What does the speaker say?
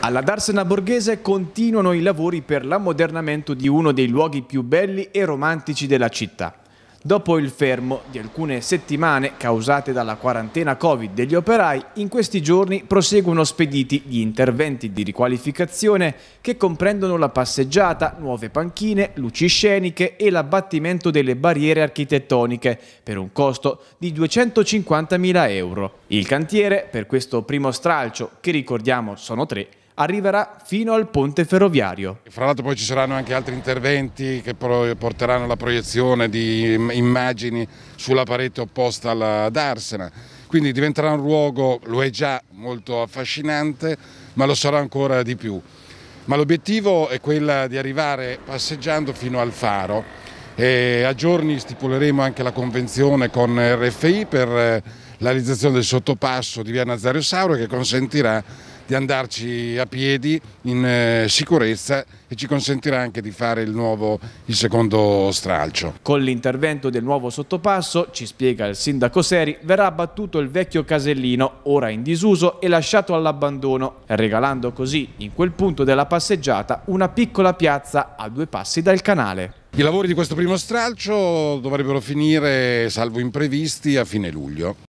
Alla Darsena Borghese continuano i lavori per l'ammodernamento di uno dei luoghi più belli e romantici della città. Dopo il fermo di alcune settimane causate dalla quarantena Covid degli operai, in questi giorni proseguono spediti gli interventi di riqualificazione che comprendono la passeggiata, nuove panchine, luci sceniche e l'abbattimento delle barriere architettoniche per un costo di 250.000 euro. Il cantiere, per questo primo stralcio, che ricordiamo sono tre, arriverà fino al ponte ferroviario. Fra l'altro poi ci saranno anche altri interventi che porteranno alla proiezione di immagini sulla parete opposta ad Arsena. quindi diventerà un luogo, lo è già, molto affascinante, ma lo sarà ancora di più. Ma l'obiettivo è quello di arrivare passeggiando fino al faro. E a giorni stipuleremo anche la convenzione con RFI per eh, la realizzazione del sottopasso di via Nazario Sauro che consentirà di andarci a piedi in eh, sicurezza e ci consentirà anche di fare il, nuovo, il secondo stralcio. Con l'intervento del nuovo sottopasso, ci spiega il sindaco Seri, verrà abbattuto il vecchio casellino, ora in disuso e lasciato all'abbandono, regalando così in quel punto della passeggiata una piccola piazza a due passi dal canale. I lavori di questo primo stralcio dovrebbero finire, salvo imprevisti, a fine luglio.